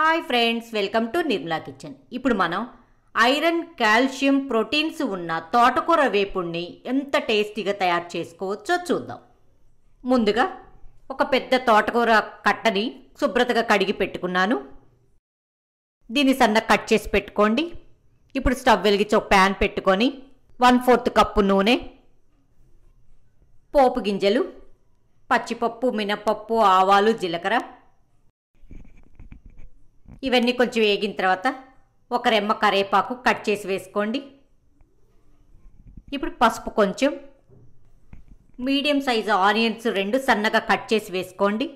hi friends welcome to Nirmala kitchen ఇప్పుడు మనం iron calcium proteins ఉన్న తోటకూర వేపుడిని ఎంత టేస్టీగా తయారు చేసుకోవచ్చో చూద్దాం ముందుగా ఒక పెద్ద తోటకూర కట్టని శుభ్రతగా కడిగి పెట్టుకున్నాను దీన్ని సన్న కట్ చేసి పెట్టుకోండి ఇప్పుడు స్టవ్ వెలిగించి ఒక ప్యాన్ పెట్టుకొని వన్ ఫోర్త్ కప్పు నూనె పోపు గింజలు పచ్చిపప్పు మినపప్పు ఆవాలు జీలకర్ర ఇవన్నీ కొంచెం వేగిన తర్వాత ఒక రెమ్మ కరేపాకు కట్ చేసి వేసుకోండి ఇప్పుడు పసుపు కొంచెం మీడియం సైజు ఆనియన్స్ రెండు సన్నగా కట్ చేసి వేసుకోండి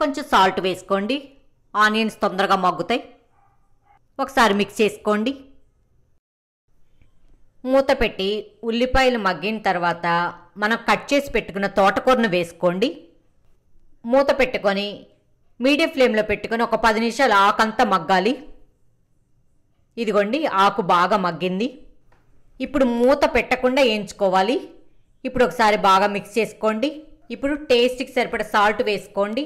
కొంచెం సాల్ట్ వేసుకోండి ఆనియన్స్ తొందరగా మగ్గుతాయి ఒకసారి మిక్స్ చేసుకోండి మూత పెట్టి ఉల్లిపాయలు మగ్గిన తర్వాత మనం కట్ చేసి పెట్టుకున్న తోటకూరను వేసుకోండి మూత పెట్టుకొని మీడియం ఫ్లేమ్లో పెట్టుకొని ఒక పది నిమిషాలు ఆకంతా మగ్గాలి ఇదిగోండి ఆకు బాగా మగ్గింది ఇప్పుడు మూత పెట్టకుండా వేయించుకోవాలి ఇప్పుడు ఒకసారి బాగా మిక్స్ చేసుకోండి ఇప్పుడు టేస్ట్కి సరిపడ సాల్ట్ వేసుకోండి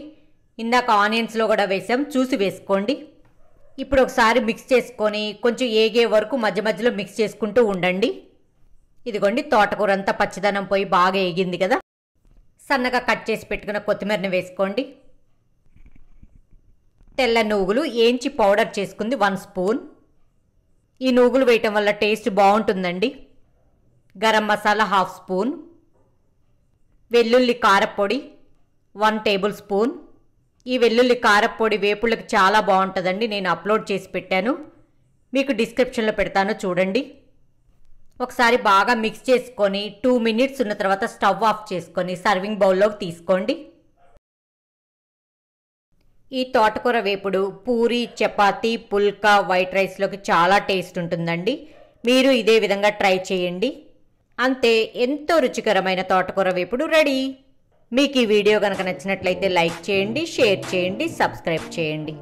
ఇందాక ఆనియన్స్లో కూడా వేసాం చూసి వేసుకోండి ఇప్పుడు ఒకసారి మిక్స్ చేసుకొని కొంచెం ఏగే వరకు మధ్య మధ్యలో మిక్స్ చేసుకుంటూ ఉండండి ఇదిగోండి తోటకూర అంతా పచ్చదనం పోయి బాగా ఏగింది కదా సన్నగా కట్ చేసి పెట్టుకున్న కొత్తిమీరని వేసుకోండి తెల్ల నువ్వులు ఏంచి పౌడర్ చేసుకుంది వన్ స్పూన్ ఈ నువ్వులు వేయటం వల్ల టేస్ట్ బాగుంటుందండి గరం మసాలా హాఫ్ స్పూన్ వెల్లుల్లి కారపొడి వన్ టేబుల్ స్పూన్ ఈ వెల్లుల్లి కారపొడి వేపుళ్ళకి చాలా బాగుంటుందండి నేను అప్లోడ్ చేసి పెట్టాను మీకు డిస్క్రిప్షన్లో పెడతాను చూడండి ఒకసారి బాగా మిక్స్ చేసుకొని టూ మినిట్స్ ఉన్న తర్వాత స్టవ్ ఆఫ్ చేసుకొని సర్వింగ్ బౌల్లోకి తీసుకోండి ఈ తోటకూర వేపుడు పూరి చపాతి పుల్కా వైట్ రైస్లోకి చాలా టేస్ట్ ఉంటుందండి మీరు ఇదే విధంగా ట్రై చేయండి అంతే ఎంతో రుచికరమైన తోటకూర వేపుడు రెడీ మీకు ఈ వీడియో కనుక నచ్చినట్లయితే లైక్ చేయండి షేర్ చేయండి సబ్స్క్రైబ్ చేయండి